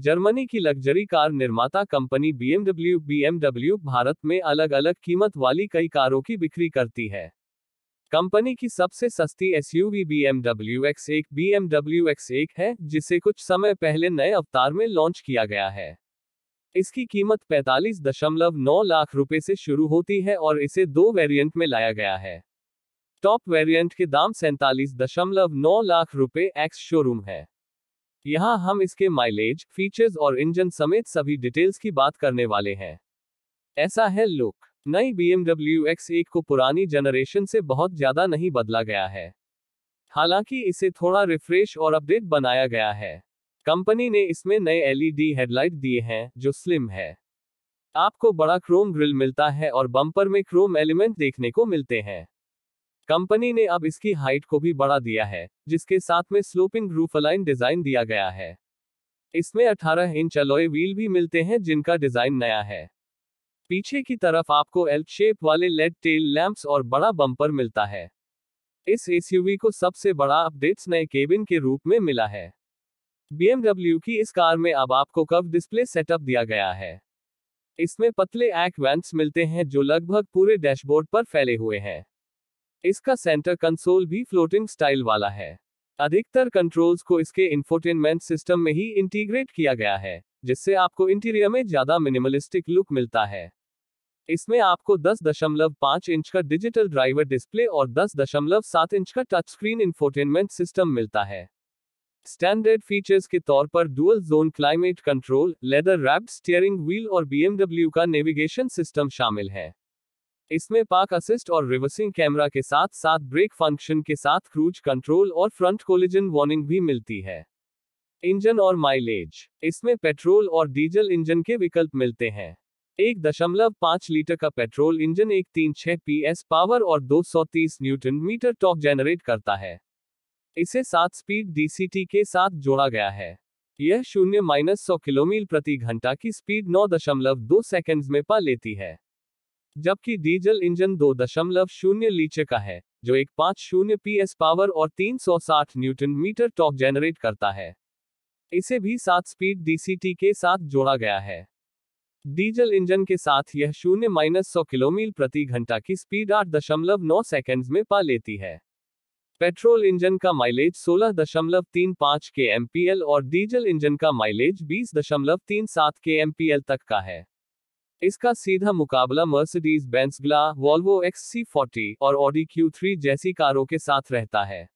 Germany की luxury car निर्माता company BMW BMW Bharat में अलग अलग कीमत वाली कई कारों की बिक्री करती है कंपनी की सबसे सस्ती एसयूवी BMW X1 एक्स एक है जिसे कुछ समय पहले नए अवतार में लॉन्च किया गया है इसकी कीमत 45.9 लाख रुपए से शुरू होती है और इसे दो वेरिएंट में लाया गया है टॉप वेरिएंट के दाम सैतालीस दशमलव नौ लाख रुपए एक्स शोरूम है यहाँ हम इसके माइलेज फीचर्स और इंजन समेत सभी डिटेल्स की बात करने वाले हैं ऐसा है लुक नई बी एमडब्ल्यू को पुरानी जनरेशन से बहुत ज्यादा नहीं बदला गया है हालांकि इसे थोड़ा रिफ्रेश और अपडेट बनाया गया है कंपनी ने इसमें नए एलईडी हेडलाइट e दिए हैं जो स्लिम है आपको बड़ा क्रोम ग्रिल मिलता है और बम्पर में क्रोम एलिमेंट देखने को मिलते हैं कंपनी ने अब इसकी हाइट को भी बढ़ा दिया है जिसके साथ में स्लोपिंग रूफ अलाइन डिजाइन दिया गया है इसमें 18 इंच अलॉय व्हील भी मिलते हैं जिनका डिजाइन नया है पीछे की तरफ आपको एल शेप वाले लेड टेल लैंप्स और बड़ा बम्पर मिलता है इस एसयूवी को सबसे बड़ा अपडेट्स नए केबिन के रूप में मिला है बीएमडब्ल्यू की इस कार में अब आपको कव डिस्प्ले सेटअप दिया गया है इसमें पतले एक्वेंट्स मिलते हैं जो लगभग पूरे डैशबोर्ड पर फैले हुए हैं इसका सेंटर कंसोल भी फ्लोटिंग स्टाइल वाला है अधिकतर कंट्रोल्स को इसके इंफोटेनमेंट सिस्टम में ही इंटीग्रेट किया गया है जिससे आपको इंटीरियर में ज्यादा मिनिमलिस्टिक लुक मिलता है इसमें आपको 10.5 इंच का डिजिटल ड्राइवर डिस्प्ले और 10.7 इंच का टच स्क्रीन इंफोटेनमेंट सिस्टम मिलता है स्टैंडर्ड फीचर्स के तौर पर dual zone climate control leather wrapped steering wheel और बीएमडब्ल्यू का नेविगेशन सिस्टम शामिल है इसमें पार्क असिस्ट और रिवर्सिंग कैमरा के साथ साथ ब्रेक फंक्शन के साथ क्रूज कंट्रोल और फ्रंट कोलिजन वार्निंग भी मिलती है इंजन और माइलेज इसमें पेट्रोल और डीजल इंजन के विकल्प मिलते हैं एक दशमलव पाँच लीटर का पेट्रोल इंजन एक तीन छह पी एस पावर और 230 न्यूटन मीटर टॉक जनरेट करता है इसे सात स्पीड डीसीटी के साथ जोड़ा गया है यह शून्य माइनस सौ किलोमील प्रति घंटा की स्पीड नौ दशमलव दो सेकेंड में पा लेती है जबकि डीजल इंजन दो दशमलव शून्य लीचे का है जो एक पाँच शून्य पी एस पावर और 360 न्यूटन मीटर टॉक जनरेट करता है इसे भी सात स्पीड डीसीटी के साथ जोड़ा गया है डीजल इंजन के साथ यह शून्य माइनस सौ किलोमील प्रति घंटा की स्पीड आठ दशमलव नौ सेकेंड में पा लेती है पेट्रोल इंजन का माइलेज सोलह दशमलव तीन पाँच के एम और डीजल इंजन का माइलेज बीस दशमलव तीन सात के एम तक का है इसका सीधा मुकाबला Mercedes Benz GLA Volvo X C forty और ऑडी क्यू थ्री जैसी कारों के साथ रहता है